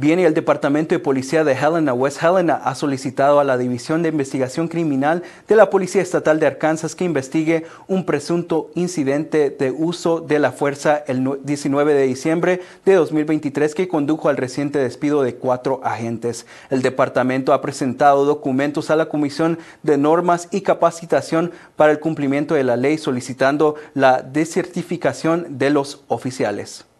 Viene el Departamento de Policía de Helena, West Helena, ha solicitado a la División de Investigación Criminal de la Policía Estatal de Arkansas que investigue un presunto incidente de uso de la fuerza el 19 de diciembre de 2023 que condujo al reciente despido de cuatro agentes. El departamento ha presentado documentos a la Comisión de Normas y Capacitación para el Cumplimiento de la Ley solicitando la desertificación de los oficiales.